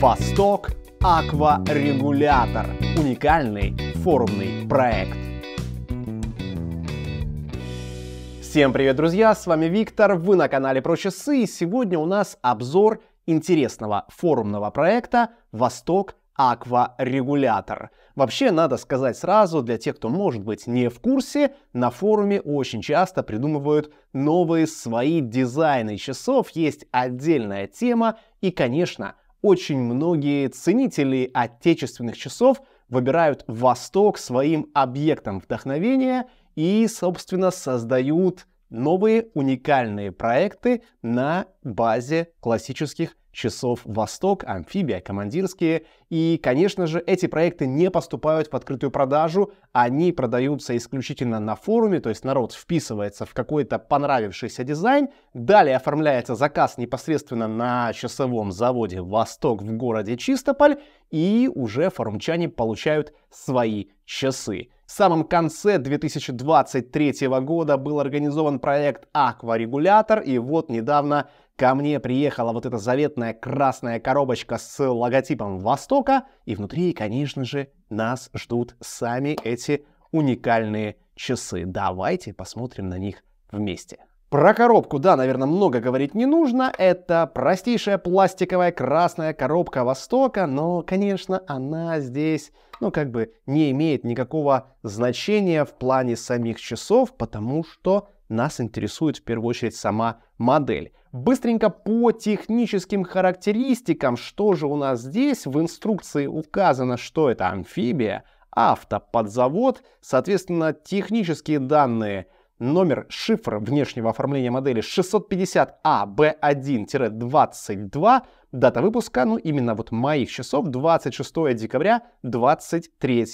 Восток Акварегулятор. Уникальный форумный проект. Всем привет, друзья! С вами Виктор, вы на канале Про Часы, и сегодня у нас обзор интересного форумного проекта «Восток Акварегулятор. Вообще, надо сказать сразу, для тех, кто может быть не в курсе, на форуме очень часто придумывают новые свои дизайны часов, есть отдельная тема и, конечно, очень многие ценители отечественных часов выбирают Восток своим объектом вдохновения и, собственно, создают новые уникальные проекты на базе классических часов «Восток», «Амфибия», «Командирские». И, конечно же, эти проекты не поступают в открытую продажу, они продаются исключительно на форуме, то есть народ вписывается в какой-то понравившийся дизайн, далее оформляется заказ непосредственно на часовом заводе «Восток» в городе Чистополь, и уже форумчане получают свои часы. В самом конце 2023 года был организован проект «Акварегулятор», и вот недавно Ко мне приехала вот эта заветная красная коробочка с логотипом Востока, и внутри, конечно же, нас ждут сами эти уникальные часы. Давайте посмотрим на них вместе. Про коробку, да, наверное, много говорить не нужно. Это простейшая пластиковая красная коробка Востока, но, конечно, она здесь, ну, как бы не имеет никакого значения в плане самих часов, потому что нас интересует в первую очередь сама модель. Быстренько по техническим характеристикам, что же у нас здесь, в инструкции указано, что это амфибия, авто, подзавод, соответственно, технические данные – номер шифра внешнего оформления модели 650AB1-22, а дата выпуска, ну именно вот моих часов, 26 декабря 2023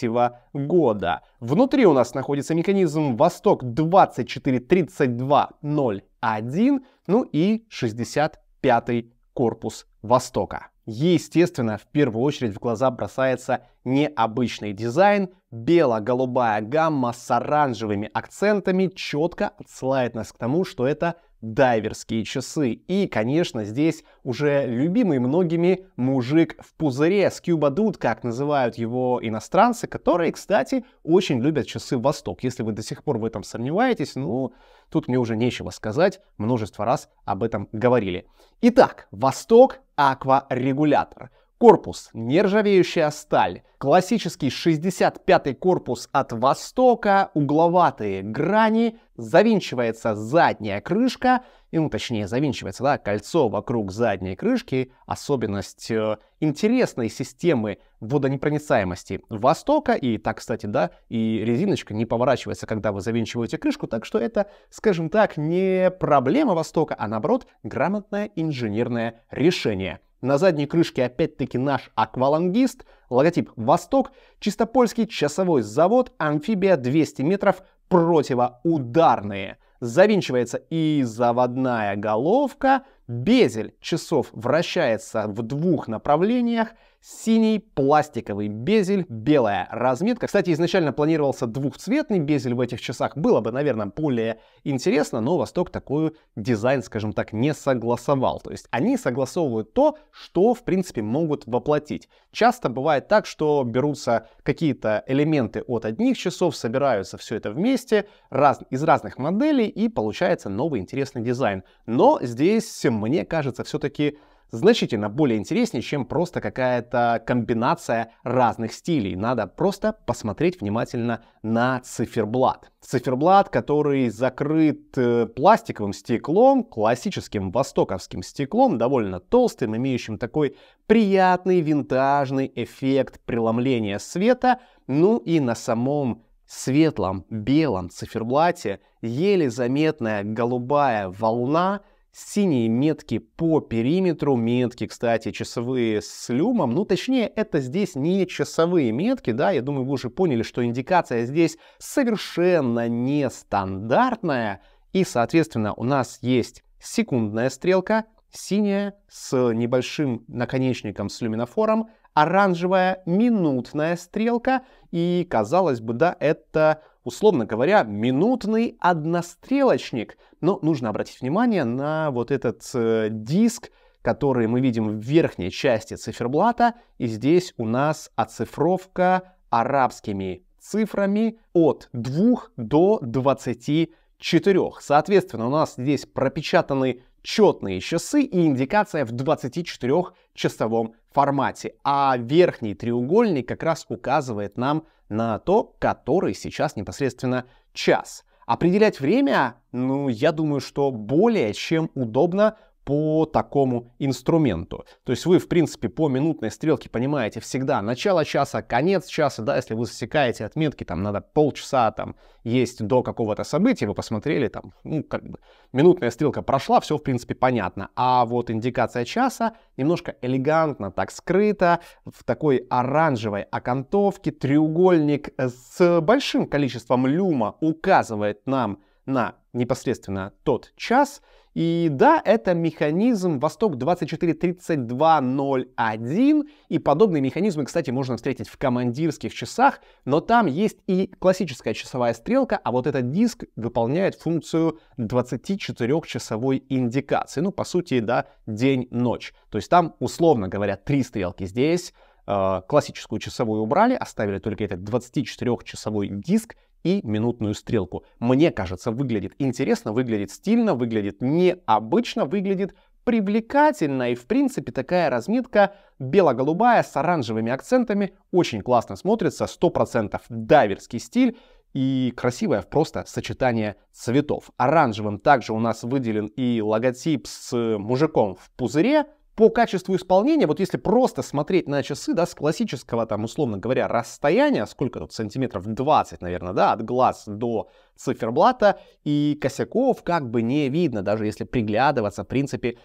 года. Внутри у нас находится механизм Восток 243201, ну и 65 корпус Востока. Естественно, в первую очередь в глаза бросается необычный дизайн. Бело-голубая гамма с оранжевыми акцентами четко отсылает нас к тому, что это дайверские часы. И, конечно, здесь уже любимый многими мужик в пузыре, скьюбадут, как называют его иностранцы, которые, кстати, очень любят часы Восток. Если вы до сих пор в этом сомневаетесь, ну, тут мне уже нечего сказать, множество раз об этом говорили. Итак, Восток акварегулятор – Корпус – нержавеющая сталь. Классический 65-й корпус от востока, угловатые грани, завинчивается задняя крышка, и, ну, точнее, завинчивается да, кольцо вокруг задней крышки. Особенность э, интересной системы водонепроницаемости востока. И так, кстати, да, и резиночка не поворачивается, когда вы завинчиваете крышку. Так что это, скажем так, не проблема востока, а наоборот, грамотное инженерное решение. На задней крышке опять-таки наш аквалангист, логотип «Восток», чистопольский часовой завод, амфибия 200 метров, противоударные. Завинчивается и заводная головка, Безель часов вращается в двух направлениях. Синий пластиковый безель, белая разметка. Кстати, изначально планировался двухцветный безель в этих часах. Было бы, наверное, более интересно, но Восток такой дизайн, скажем так, не согласовал. То есть они согласовывают то, что, в принципе, могут воплотить. Часто бывает так, что берутся какие-то элементы от одних часов, собираются все это вместе раз, из разных моделей и получается новый интересный дизайн. Но здесь мне кажется все-таки значительно более интереснее, чем просто какая-то комбинация разных стилей. Надо просто посмотреть внимательно на циферблат. Циферблат, который закрыт э, пластиковым стеклом, классическим востоковским стеклом, довольно толстым, имеющим такой приятный винтажный эффект преломления света. Ну и на самом светлом белом циферблате еле заметная голубая волна – синие метки по периметру, метки, кстати, часовые с люмом, ну точнее, это здесь не часовые метки, да, я думаю, вы уже поняли, что индикация здесь совершенно нестандартная, и, соответственно, у нас есть секундная стрелка, синяя с небольшим наконечником с люминофором, оранжевая минутная стрелка, и, казалось бы, да, это условно говоря, минутный однострелочник. Но нужно обратить внимание на вот этот э, диск, который мы видим в верхней части циферблата. И здесь у нас оцифровка арабскими цифрами от 2 до 24. Соответственно, у нас здесь пропечатаны четные часы и индикация в 24-часовом формате. А верхний треугольник как раз указывает нам на то, который сейчас непосредственно час. Определять время, ну, я думаю, что более чем удобно по такому инструменту. То есть вы, в принципе, по минутной стрелке понимаете всегда начало часа, конец часа, да, если вы засекаете отметки, там надо полчаса там есть до какого-то события, вы посмотрели, там, ну, как бы, минутная стрелка прошла, все, в принципе, понятно. А вот индикация часа немножко элегантно так скрыто в такой оранжевой окантовке, треугольник с большим количеством люма указывает нам на непосредственно тот час. И да, это механизм Восток 243201. И подобные механизмы, кстати, можно встретить в командирских часах, но там есть и классическая часовая стрелка, а вот этот диск выполняет функцию 24-часовой индикации. Ну, по сути, да, день-ночь. То есть там, условно говоря, три стрелки здесь, э, классическую часовую убрали, оставили только этот 24-часовой диск, и минутную стрелку. Мне кажется, выглядит интересно, выглядит стильно, выглядит необычно, выглядит привлекательно. И в принципе такая разметка бело-голубая с оранжевыми акцентами очень классно смотрится, 100% дайверский стиль и красивое просто сочетание цветов. Оранжевым также у нас выделен и логотип с мужиком в пузыре, по качеству исполнения, вот если просто смотреть на часы, да, с классического, там, условно говоря, расстояния, сколько тут, сантиметров 20, наверное, да, от глаз до циферблата, и косяков как бы не видно, даже если приглядываться, в принципе,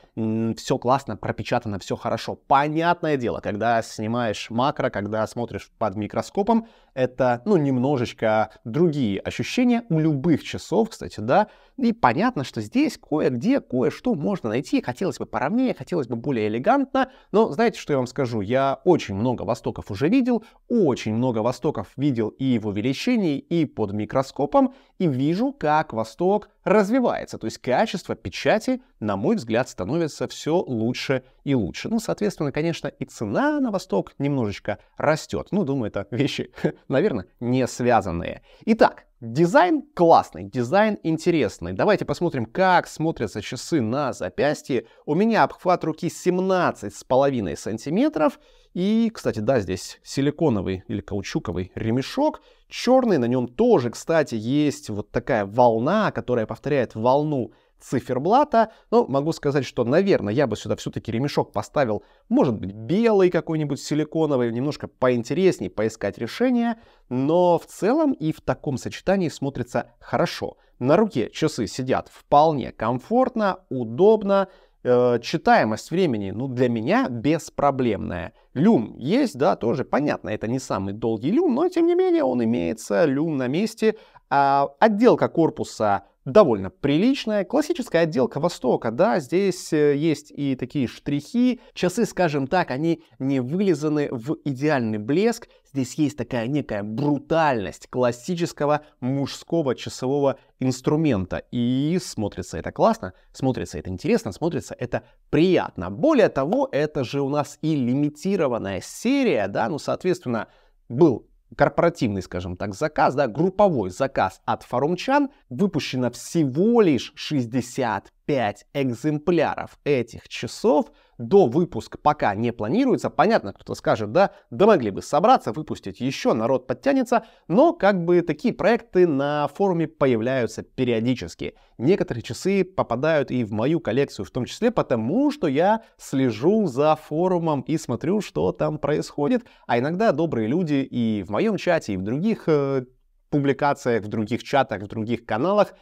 все классно пропечатано, все хорошо. Понятное дело, когда снимаешь макро, когда смотришь под микроскопом, это, ну, немножечко другие ощущения у любых часов, кстати, да, и понятно, что здесь кое-где, кое-что можно найти, хотелось бы поровнее, хотелось бы более элегантно, но знаете, что я вам скажу, я очень много востоков уже видел, очень много востоков видел и в увеличении, и под микроскопом, и вижу, как Восток развивается. То есть качество печати, на мой взгляд, становится все лучше и лучше. Ну, соответственно, конечно, и цена на Восток немножечко растет. Ну, думаю, это вещи, наверное, не связанные. Итак, Дизайн классный, дизайн интересный. Давайте посмотрим, как смотрятся часы на запястье. У меня обхват руки 17,5 сантиметров. И, кстати, да, здесь силиконовый или каучуковый ремешок. Черный, на нем тоже, кстати, есть вот такая волна, которая повторяет волну циферблата. Ну, могу сказать, что, наверное, я бы сюда все-таки ремешок поставил, может быть, белый какой-нибудь силиконовый, немножко поинтереснее поискать решение, но в целом и в таком сочетании смотрится хорошо. На руке часы сидят вполне комфортно, удобно, э, читаемость времени, ну, для меня беспроблемная. Люм есть, да, тоже понятно, это не самый долгий люм, но, тем не менее, он имеется, люм на месте. А отделка корпуса довольно приличная. Классическая отделка Востока, да, здесь э, есть и такие штрихи. Часы, скажем так, они не вылизаны в идеальный блеск. Здесь есть такая некая брутальность классического мужского часового инструмента. И смотрится это классно, смотрится это интересно, смотрится это приятно. Более того, это же у нас и лимитированная серия, да, ну, соответственно, был корпоративный, скажем так, заказ, да, групповой заказ от форумчан выпущено всего лишь 65 5 экземпляров этих часов. До выпуска пока не планируется. Понятно, кто-то скажет, да, да могли бы собраться, выпустить еще, народ подтянется. Но как бы такие проекты на форуме появляются периодически. Некоторые часы попадают и в мою коллекцию в том числе, потому что я слежу за форумом и смотрю, что там происходит. А иногда добрые люди и в моем чате, и в других э, публикациях, в других чатах, в других каналах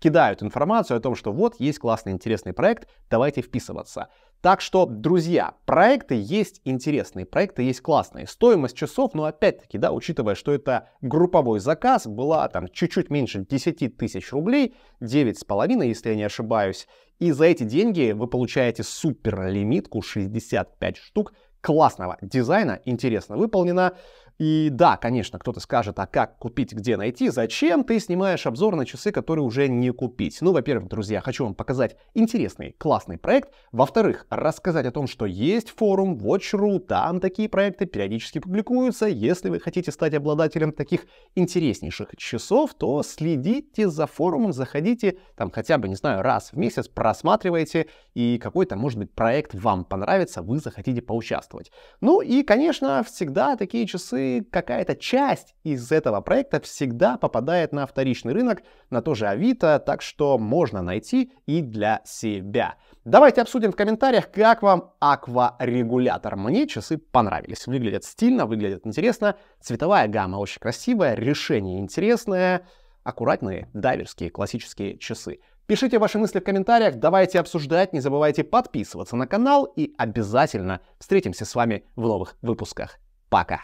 кидают информацию о том, что вот есть классный интересный проект, давайте вписываться. Так что, друзья, проекты есть интересные, проекты есть классные. Стоимость часов, ну опять-таки, да, учитывая, что это групповой заказ, была там чуть-чуть меньше 10 тысяч рублей, 9,5, если я не ошибаюсь. И за эти деньги вы получаете супер лимитку 65 штук классного дизайна, интересно выполнена. И да, конечно, кто-то скажет, а как купить, где найти, зачем ты снимаешь обзор на часы, которые уже не купить? Ну, во-первых, друзья, хочу вам показать интересный, классный проект. Во-вторых, рассказать о том, что есть форум Watch.ru, там такие проекты периодически публикуются. Если вы хотите стать обладателем таких интереснейших часов, то следите за форумом, заходите там хотя бы, не знаю, раз в месяц, просматривайте, и какой-то, может быть, проект вам понравится, вы захотите поучаствовать. Ну и, конечно, всегда такие часы какая-то часть из этого проекта всегда попадает на вторичный рынок, на то же Авито, так что можно найти и для себя. Давайте обсудим в комментариях, как вам акварегулятор. Мне часы понравились. Выглядят стильно, выглядят интересно. Цветовая гамма очень красивая, решение интересное. Аккуратные дайверские классические часы. Пишите ваши мысли в комментариях, давайте обсуждать, не забывайте подписываться на канал и обязательно встретимся с вами в новых выпусках. Пока!